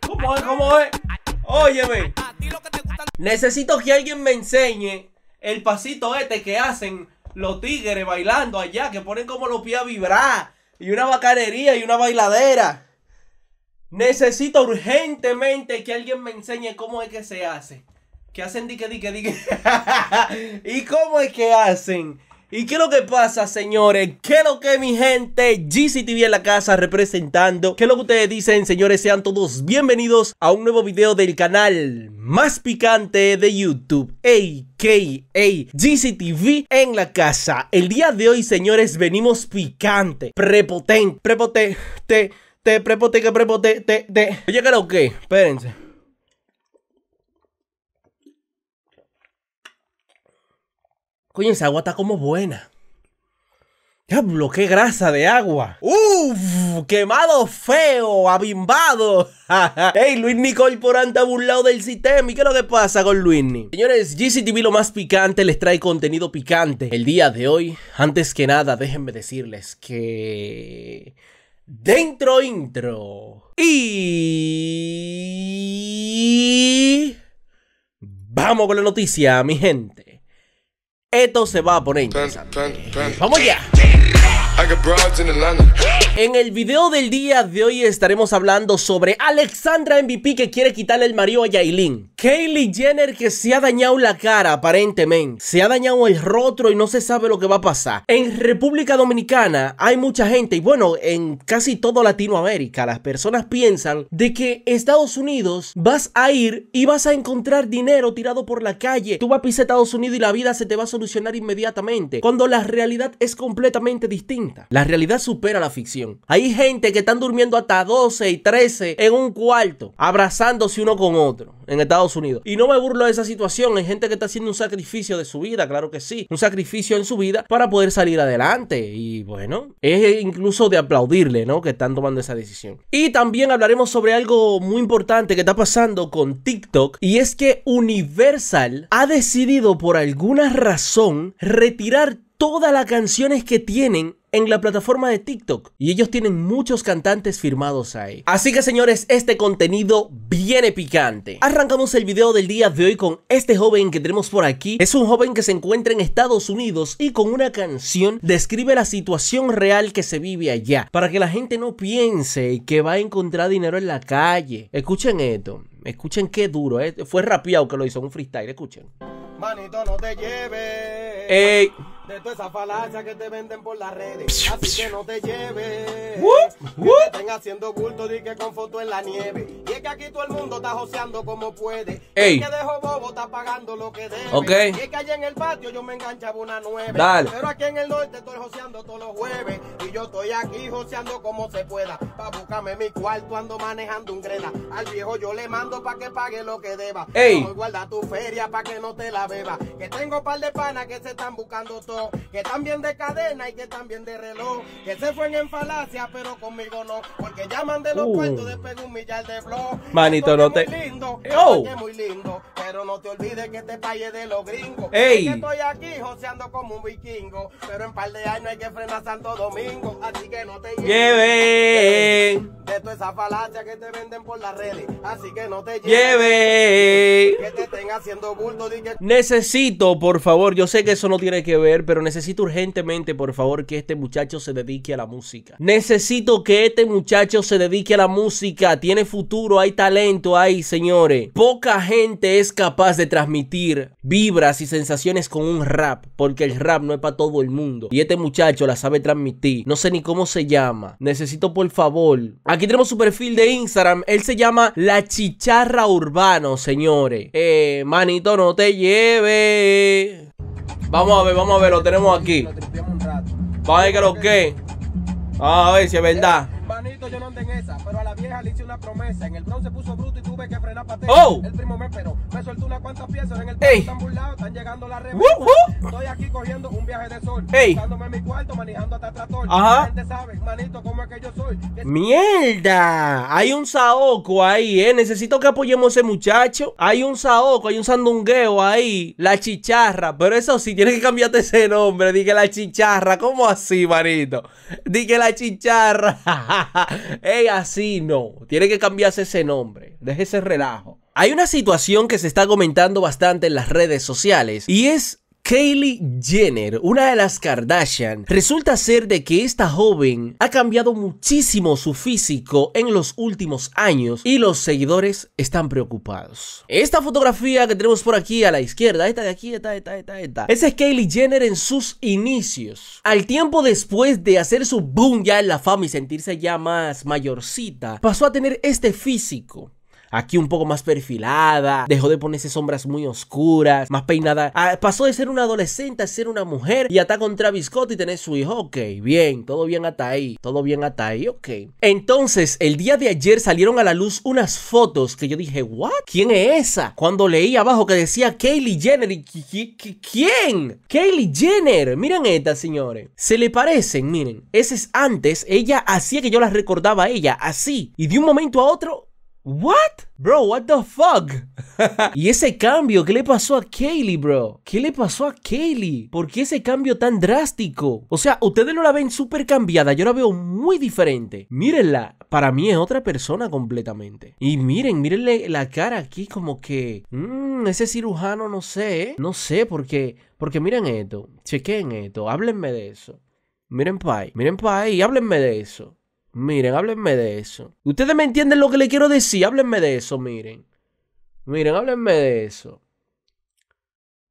¿Cómo es? ¿Cómo es? Óyeme. Necesito que alguien me enseñe el pasito este que hacen los tigres bailando allá, que ponen como los pies a vibrar. Y una bacanería y una bailadera. Necesito urgentemente que alguien me enseñe cómo es que se hace. Qué hacen dique, dique, dique. ¿Y cómo es que hacen? ¿Y qué es lo que pasa, señores? ¿Qué es lo que, mi gente? GCTV en la casa representando. ¿Qué es lo que ustedes dicen, señores? Sean todos bienvenidos a un nuevo video del canal más picante de YouTube. a.k.a. GCTV en la casa. El día de hoy, señores, venimos picante, prepotente, prepotente, te, prepotente, que prepotente, te, te. Oye, que, espérense. Coño, agua está como buena. Diablo, qué grasa de agua. ¡Uf! Quemado feo, abimbado. ¡Ey, Luis Nicole por anda burlado del sistema! ¿Y qué es lo que pasa con Luisni? Señores, GCTV lo más picante les trae contenido picante. El día de hoy, antes que nada, déjenme decirles que. Dentro intro. Y. Vamos con la noticia, mi gente. Esto se va a poner Vamos ya. En el video del día de hoy estaremos hablando sobre Alexandra MVP que quiere quitarle el marido a Yailin. Kaylee Jenner que se ha dañado la cara aparentemente. Se ha dañado el rostro y no se sabe lo que va a pasar. En República Dominicana hay mucha gente y bueno, en casi todo Latinoamérica las personas piensan de que Estados Unidos vas a ir y vas a encontrar dinero tirado por la calle. Tú vas a pisar Estados Unidos y la vida se te va a solucionar inmediatamente. Cuando la realidad es completamente distinta. La realidad supera la ficción. Hay gente que están durmiendo hasta 12 y 13 en un cuarto, abrazándose uno con otro en Estados Unidos. Y no me burlo de esa situación. Hay gente que está haciendo un sacrificio de su vida, claro que sí. Un sacrificio en su vida para poder salir adelante. Y bueno, es incluso de aplaudirle, ¿no? Que están tomando esa decisión. Y también hablaremos sobre algo muy importante que está pasando con TikTok. Y es que Universal ha decidido por alguna razón retirar todas las canciones que tienen en la plataforma de TikTok. Y ellos tienen muchos cantantes firmados ahí. Así que señores, este contenido viene picante. Arrancamos el video del día de hoy con este joven que tenemos por aquí. Es un joven que se encuentra en Estados Unidos y con una canción describe la situación real que se vive allá. Para que la gente no piense que va a encontrar dinero en la calle. Escuchen esto. Escuchen qué duro. Eh. Fue rapeado que lo hizo un freestyle. Escuchen. Manito, no te lleves. Ey de toda esa falacia que te venden por las redes. Así que no te lleves. Están Que haciendo bulto di que con foto en la nieve. Y es que aquí todo el mundo está joseando como puede. Ey. que dejo bobo está pagando lo que debe. Y es que allá en el patio yo me enganchaba una nueve. Pero aquí en el norte estoy joseando todos los jueves. Y yo estoy aquí joseando como se pueda. Pa' buscarme mi cuarto ando manejando un grena Al viejo yo le mando pa' que pague lo que deba. Ey. guarda tu feria pa' que no te la beba. Que tengo par de panas que se están buscando todos que están bien de cadena y que están bien de reloj, que se fue en falacia, pero conmigo no, porque llaman de los uh. cuartos después de un millar de blog. Manito, no te. lindo, oh. muy lindo, pero no te olvides que este país es de los gringos. Ey. que estoy aquí joseando como un vikingo, pero en par de años hay que frenar Santo Domingo, así que no te lleven. De todas esas falacia que te venden por las redes, así que no te lleven. Que te estén haciendo bulto. Necesito, por favor, yo sé que eso no tiene que ver, pero necesito urgentemente, por favor, que este muchacho se dedique a la música. Necesito que este muchacho se dedique a la música. Tiene futuro, hay talento ahí, señores. Poca gente es capaz de transmitir vibras y sensaciones con un rap, porque el rap no es para todo el mundo. Y este muchacho la sabe transmitir. No sé ni cómo se llama. Necesito, por favor. Aquí tenemos su perfil de Instagram. Él se llama La Chicharra Urbano, señores. Eh, manito, no te lleve. Vamos a ver, vamos a ver, lo tenemos aquí. Vamos a ver que lo que. Vamos a ver si es verdad no en esa, pero a la vieja le hice una promesa. En el bronce se puso bruto y tuve que frenar para oh. El primo me esperó, me soltó unas cuantas piezas. En el pueblo están burlados, están llegando la redes. Estoy aquí cogiendo un viaje de sol. Ey. Buscándome en mi cuarto, manejando hasta Trator Ajá. La gente sabe, manito, cómo es que yo soy. ¡Mierda! Hay un saoco ahí, ¿eh? Necesito que apoyemos a ese muchacho. Hay un saoco, hay un sandungueo ahí. La chicharra. Pero eso sí, tienes que cambiarte ese nombre. Dije la chicharra. ¿Cómo así, manito? Dije la chicharra. Ey, así no. Tiene que cambiarse ese nombre. Deje ese relajo. Hay una situación que se está comentando bastante en las redes sociales y es Kaylee Jenner, una de las Kardashian, resulta ser de que esta joven ha cambiado muchísimo su físico en los últimos años y los seguidores están preocupados. Esta fotografía que tenemos por aquí a la izquierda, esta de aquí, esta, esta, esta, esta, esa es Kaylee Jenner en sus inicios. Al tiempo después de hacer su boom ya en la fama y sentirse ya más mayorcita, pasó a tener este físico aquí un poco más perfilada, dejó de ponerse sombras muy oscuras, más peinada. Ah, pasó de ser una adolescente a ser una mujer y está con Travis Scott y tener su hijo. Ok, bien, todo bien hasta ahí, todo bien hasta ahí, ok. Entonces, el día de ayer salieron a la luz unas fotos que yo dije, ¿what? ¿Quién es esa? Cuando leí abajo que decía Kylie Jenner y ¿quién? Kylie Jenner, miren esta, señores. Se le parecen, miren. Ese es antes, ella hacía que yo las recordaba a ella, así. Y de un momento a otro, What? Bro, what the fuck? y ese cambio, ¿qué le pasó a Kaylee, bro? ¿Qué le pasó a Kaylee? ¿Por qué ese cambio tan drástico? O sea, ustedes no la ven súper cambiada, yo la veo muy diferente. Mírenla, para mí es otra persona completamente. Y miren, mírenle la cara aquí como que... Mmm, ese cirujano no sé, no sé, por qué Porque miren esto, chequen esto, háblenme de eso. Miren pai, miren pai, y háblenme de eso. Miren, háblenme de eso. Ustedes me entienden lo que le quiero decir. Háblenme de eso, miren. Miren, háblenme de eso.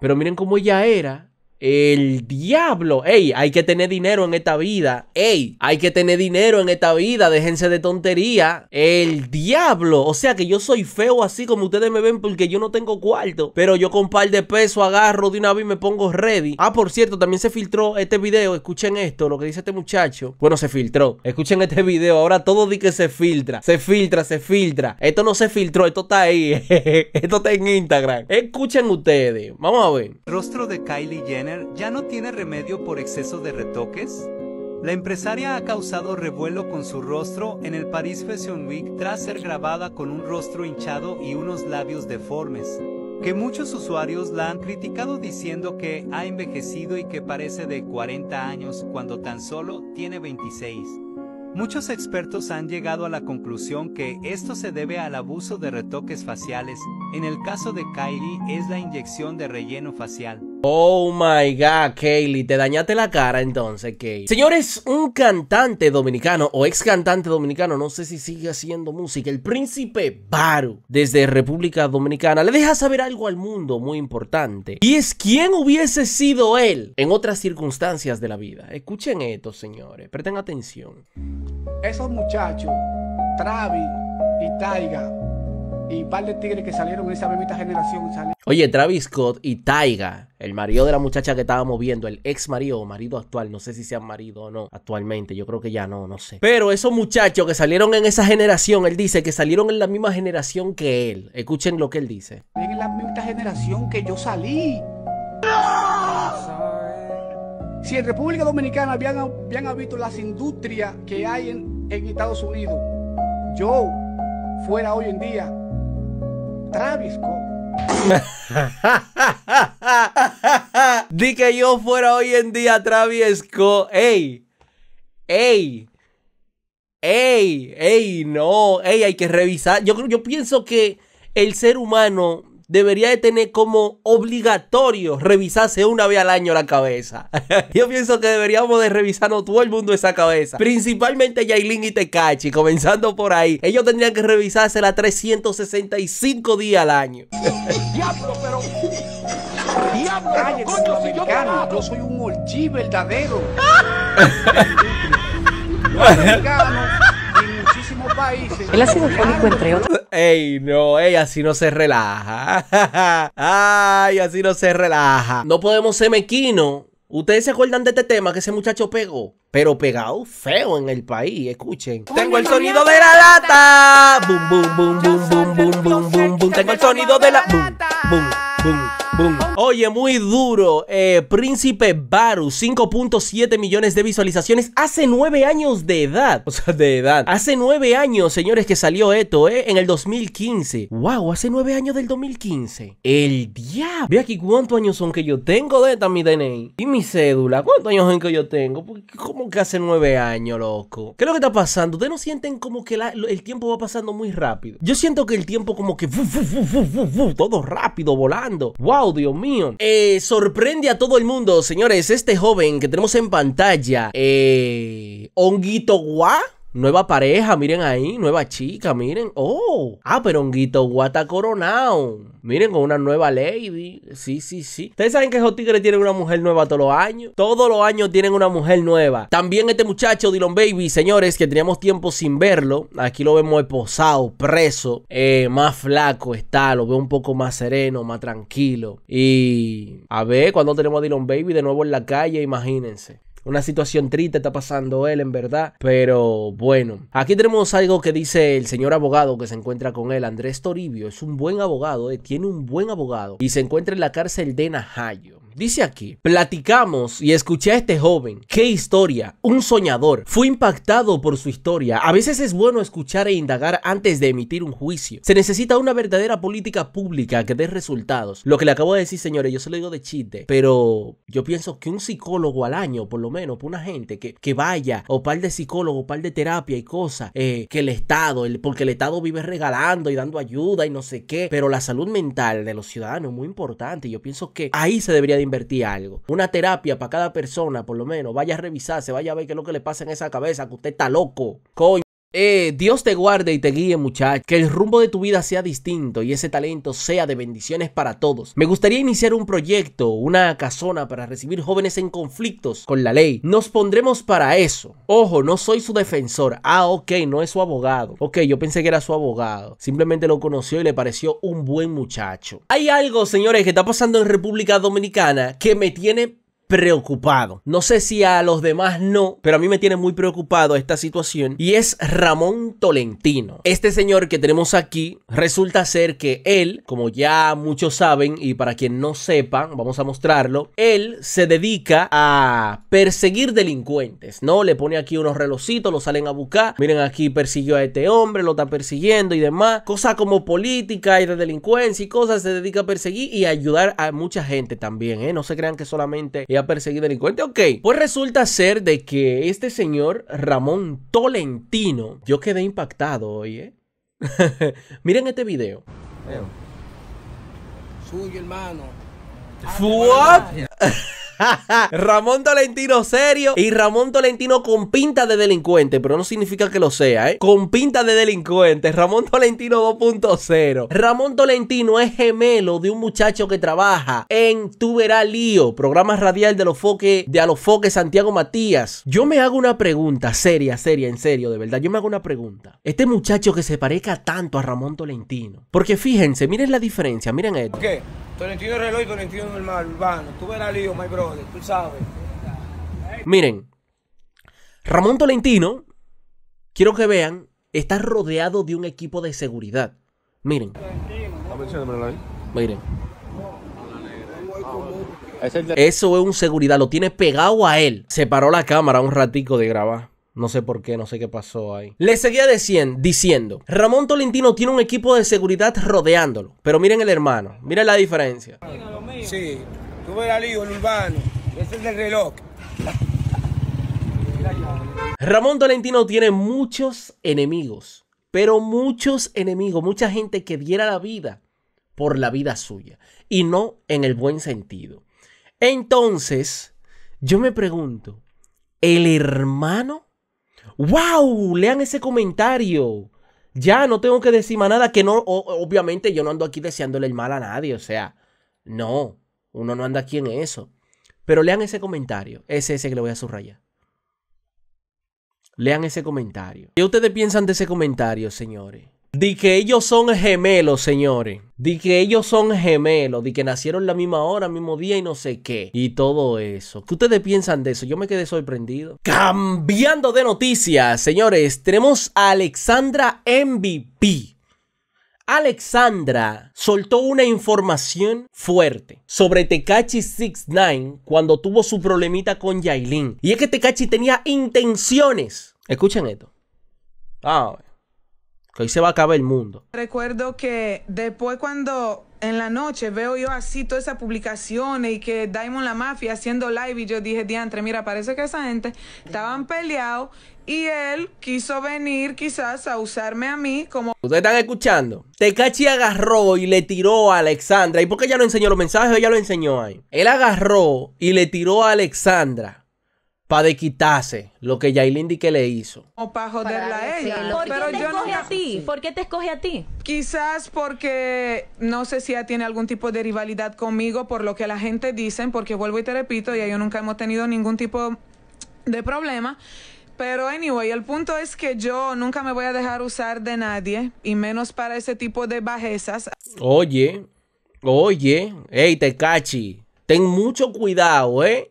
Pero miren cómo ella era el diablo. Ey, hay que tener dinero en esta vida. Ey, hay que tener dinero en esta vida. Déjense de tontería. El diablo. O sea que yo soy feo así como ustedes me ven porque yo no tengo cuarto. Pero yo con par de peso agarro de una vez y me pongo ready. Ah, por cierto, también se filtró este video. Escuchen esto, lo que dice este muchacho. Bueno, se filtró. Escuchen este video. Ahora todo di que se filtra. Se filtra, se filtra. Esto no se filtró, esto está ahí. esto está en Instagram. Escuchen ustedes. Vamos a ver. Rostro de Kylie Jenner ya no tiene remedio por exceso de retoques? La empresaria ha causado revuelo con su rostro en el Paris Fashion Week tras ser grabada con un rostro hinchado y unos labios deformes, que muchos usuarios la han criticado diciendo que ha envejecido y que parece de 40 años cuando tan solo tiene 26. Muchos expertos han llegado a la conclusión que esto se debe al abuso de retoques faciales, en el caso de Kylie es la inyección de relleno facial. Oh my god, Kaylee, te dañaste la cara entonces, Kaylee. Señores, un cantante dominicano o ex cantante dominicano, no sé si sigue haciendo música, el príncipe Baru, desde República Dominicana, le deja saber algo al mundo muy importante. Y es quién hubiese sido él en otras circunstancias de la vida. Escuchen esto, señores, presten atención. Esos muchachos, Travi y Taiga, y par de tigres que salieron en esa misma generación. Oye, Travis Scott y Taiga, el marido de la muchacha que estábamos viendo, el ex marido o marido actual, no sé si sean marido o no, actualmente, yo creo que ya no, no sé. Pero esos muchachos que salieron en esa generación, él dice que salieron en la misma generación que él. Escuchen lo que él dice. En la misma generación que yo salí. Si en República Dominicana habían, habían visto las industrias que hay en Estados Unidos, yo fuera hoy en día Travisco. Di que yo fuera hoy en día traviesco. ¡Ey! ¡Ey! ¡Ey! ¡Ey! No, ¡ey! Hay que revisar. Yo, yo pienso que el ser humano debería de tener como obligatorio revisarse una vez al año la cabeza. Yo pienso que deberíamos de revisarnos todo el mundo esa cabeza. Principalmente Yailin y Tecachi, comenzando por ahí. Ellos tendrían que revisarse 365 días al año. Diablo, pero... Diablo, Cállate, yo, soy un verdadero. Los en muchísimos países. El sido fólico, entre otros. Ey, no, ey, así no se relaja. Ay, así no se relaja. No podemos ser mequinos. Ustedes se acuerdan de este tema que ese muchacho pegó, pero pegado feo en el país, escuchen. Tengo el sonido de la lata. Boom, boom, boom, boom, boom, boom, boom, boom, Tengo el sonido de la boom, boom, boom. Oye, muy duro. Eh, Príncipe Baru, 5.7 millones de visualizaciones hace 9 años de edad. O sea, de edad. Hace 9 años, señores, que salió esto, ¿eh? En el 2015. ¡Wow! Hace 9 años del 2015. El diablo. Ve aquí cuántos años son que yo tengo de esta mi DNI. Y mi cédula. ¿Cuántos años son que yo tengo? ¿Cómo que hace 9 años, loco? ¿Qué es lo que está pasando? ¿Ustedes no sienten como que el tiempo va pasando muy rápido? Yo siento que el tiempo como que... Todo rápido, volando. ¡Wow! Dios mío. Eh, sorprende a todo el mundo, señores, este joven que tenemos en pantalla, eh, Honguito Gua. Nueva pareja, miren ahí, nueva chica, miren. Oh, ah, pero Honguito Guata coronado. Miren, con una nueva lady. Sí, sí, sí. Ustedes saben que esos tigres tienen una mujer nueva todos los años. Todos los años tienen una mujer nueva. También este muchacho, Dylan Baby, señores, que teníamos tiempo sin verlo. Aquí lo vemos esposado, preso. Eh, más flaco está, lo veo un poco más sereno, más tranquilo. Y a ver, cuando tenemos a Dylan Baby de nuevo en la calle, imagínense una situación triste está pasando él, en verdad. Pero bueno, aquí tenemos algo que dice el señor abogado que se encuentra con él, Andrés Toribio. Es un buen abogado, eh, tiene un buen abogado y se encuentra en la cárcel de Najayo. Dice aquí, platicamos y escuché a este joven. Qué historia, un soñador. fue impactado por su historia. A veces es bueno escuchar e indagar antes de emitir un juicio. Se necesita una verdadera política pública que dé resultados. Lo que le acabo de decir, señores, yo se lo digo de chiste, pero yo pienso que un psicólogo al año, por lo menos, por una gente que, que vaya, o par de psicólogo par de terapia y cosas, eh, que el Estado, porque el Estado vive regalando y dando ayuda y no sé qué, pero la salud mental de los ciudadanos es muy importante. Yo pienso que ahí se debería invertir algo. Una terapia para cada persona, por lo menos. Vaya a revisarse, vaya a ver qué es lo que le pasa en esa cabeza, que usted está loco. Coño. Eh, Dios te guarde y te guíe, muchacho. Que el rumbo de tu vida sea distinto y ese talento sea de bendiciones para todos. Me gustaría iniciar un proyecto, una casona para recibir jóvenes en conflictos con la ley. Nos pondremos para eso. Ojo, no soy su defensor. Ah, ok, no es su abogado. Ok, yo pensé que era su abogado. Simplemente lo conoció y le pareció un buen muchacho. Hay algo, señores, que está pasando en República Dominicana que me tiene preocupado. No sé si a los demás no, pero a mí me tiene muy preocupado esta situación y es Ramón Tolentino. Este señor que tenemos aquí resulta ser que él, como ya muchos saben y para quien no sepa, vamos a mostrarlo, él se dedica a perseguir delincuentes, ¿no? Le pone aquí unos relojitos, lo salen a buscar, miren aquí persiguió a este hombre, lo está persiguiendo y demás, cosas como política y de delincuencia y cosas, se dedica a perseguir y a ayudar a mucha gente también, ¿eh? No se crean que solamente perseguir delincuente. Ok, pues resulta ser de que este señor Ramón Tolentino, yo quedé impactado hoy, ¿eh? Miren este video. Suyo, hermano. Ramón Tolentino serio y Ramón Tolentino con pinta de delincuente, pero no significa que lo sea, ¿eh? Con pinta de delincuente. Ramón Tolentino 2.0. Ramón Tolentino es gemelo de un muchacho que trabaja en Tu Lío, programa radial de Alofoque, de Alofoque Santiago Matías. Yo me hago una pregunta seria, seria, en serio, de verdad. Yo me hago una pregunta. Este muchacho que se parezca tanto a Ramón Tolentino. Porque fíjense, miren la diferencia, miren esto. ¿Qué? reloj Tolentino normal, urbano. Lío, Miren, Ramón Tolentino, quiero que vean, está rodeado de un equipo de seguridad. Miren. Miren. Eso es un seguridad, lo tiene pegado a él. Se paró la cámara un ratico de grabar. No sé por qué, no sé qué pasó ahí. Le seguía diciendo, Ramón Tolentino tiene un equipo de seguridad rodeándolo. Pero miren el hermano, miren la diferencia. Ese es reloj. Ramón Tolentino tiene muchos enemigos, pero muchos enemigos, mucha gente que diera la vida por la vida suya y no en el buen sentido. Entonces, yo me pregunto, ¿el hermano? ¡Wow! Lean ese comentario. Ya no tengo que decir más nada que no, obviamente yo no ando aquí deseándole el mal a nadie, o sea, no. Uno no anda aquí en eso. Pero lean ese comentario. Ese ese que le voy a subrayar. Lean ese comentario. ¿Qué ustedes piensan de ese comentario, señores? Di que ellos son gemelos, señores. Di que ellos son gemelos. Di que nacieron la misma hora, mismo día y no sé qué. Y todo eso. ¿Qué ustedes piensan de eso? Yo me quedé sorprendido. Cambiando de noticias, señores. Tenemos a Alexandra MVP. Alexandra soltó una información fuerte sobre Tekachi 69 cuando tuvo su problemita con Yailin. Y es que Tekachi tenía intenciones. Escuchen esto. Ah, que se va a acabar el mundo. Recuerdo que después cuando en la noche veo yo así todas esas publicaciones y que Diamond la Mafia haciendo live y yo dije, diantre, mira, parece que esa gente estaban peleados y él quiso venir quizás a usarme a mí como... Ustedes están escuchando. Tecachi agarró y le tiró a Alexandra. ¿Y por qué ella no enseñó los mensajes? ya lo enseñó ahí. Él agarró y le tiró a Alexandra para quitarse lo que Yailin que le hizo. O para joderla a ella. ¿Por qué te escoge a ti? Quizás porque no sé si ella tiene algún tipo de rivalidad conmigo por lo que la gente dice porque vuelvo y te repito, y yo nunca hemos tenido ningún tipo de problema. Pero anyway, el punto es que yo nunca me voy a dejar usar de nadie, y menos para ese tipo de bajezas. Oye, oye, hey, cachi, ten mucho cuidado, ¿eh?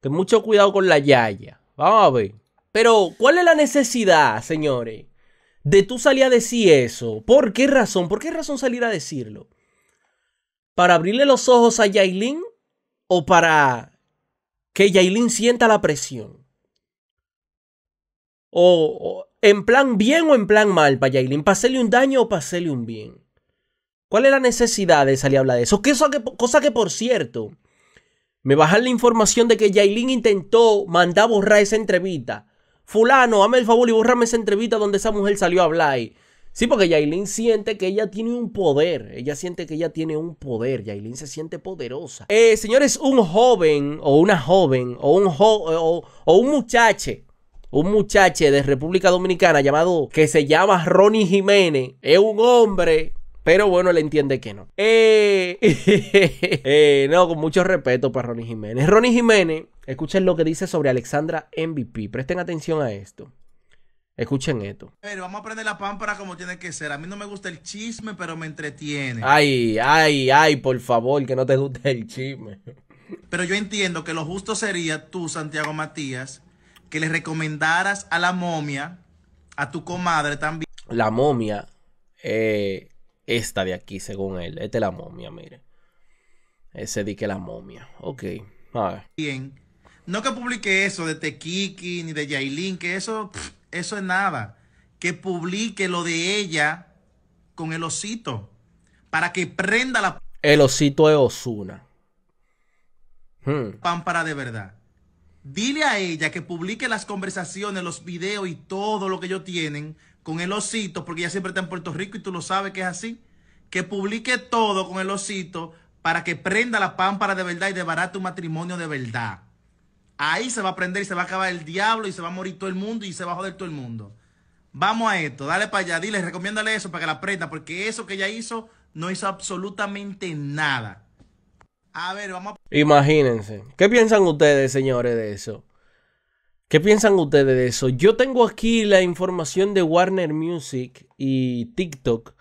Ten mucho cuidado con la yaya. Vamos a ver. Pero, ¿cuál es la necesidad, señores? De tú salir a decir eso. ¿Por qué razón? ¿Por qué razón salir a decirlo? ¿Para abrirle los ojos a Yailin? ¿O para que Yailin sienta la presión? O, en plan bien o en plan mal para Yailin. Pasele un daño o pasele un bien. ¿Cuál es la necesidad de salir a hablar de eso? cosa que, por cierto, me bajan la información de que Yailin intentó mandar borrar esa entrevista. Fulano, hazme el favor y borrame esa entrevista donde esa mujer salió a hablar. Sí, porque Yailin siente que ella tiene un poder. Ella siente que ella tiene un poder. Yailin se siente poderosa. Eh, señores, un joven o una joven o un, o, o un muchacho. Un muchacho de República Dominicana llamado que se llama Ronnie Jiménez. Es un hombre pero bueno, le entiende que no. Eh, eh, no, con mucho respeto para Ronnie Jiménez. Ronnie Jiménez, escuchen lo que dice sobre Alexandra MVP. Presten atención a esto. Escuchen esto. pero vamos a aprender la pámpara como tiene que ser. A mí no me gusta el chisme, pero me entretiene. Ay, ay, ay, por favor, que no te guste el chisme. Pero yo entiendo que lo justo sería tú, Santiago Matías, que le recomendaras a la momia, a tu comadre también. La momia, eh, esta de aquí, según él. Esta es la momia, mire. Ese di que la momia. Ok. Bien. No que publique eso de Tequiki, ni de Yailin, que eso, eso es nada. Que publique lo de ella con el osito. Para que prenda la. El osito es Osuna. Pan hmm. Pámpara de verdad. Dile a ella que publique las conversaciones, los videos y todo lo que ellos tienen con el osito, porque ya siempre está en Puerto Rico y tú lo sabes que es así, que publique todo con el osito para que prenda la pámpara de verdad y debarate un matrimonio de verdad. Ahí se va a prender y se va a acabar el diablo y se va a morir todo el mundo y se va a joder todo el mundo. Vamos a esto, dale para allá, dile, recomiéndale eso para que la prenda, porque eso que ella hizo no hizo absolutamente nada. A ver, vamos a... Imagínense. ¿Qué piensan ustedes, señores, de eso? ¿Qué piensan ustedes de eso? Yo tengo aquí la información de Warner Music y TikTok,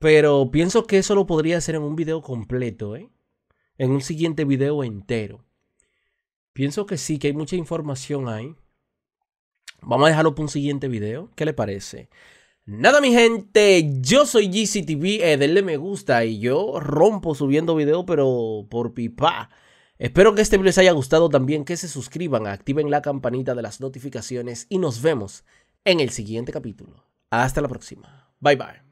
pero pienso que eso lo podría hacer en un video completo, ¿eh? En un siguiente video entero. Pienso que sí, que hay mucha información ahí. Vamos a dejarlo para un siguiente video. ¿Qué le parece? Nada, mi gente, yo soy GCTV, eh, denle me gusta y yo rompo subiendo video, pero por pipa. Espero que este video les haya gustado también, que se suscriban, activen la campanita de las notificaciones y nos vemos en el siguiente capítulo. Hasta la próxima. Bye bye.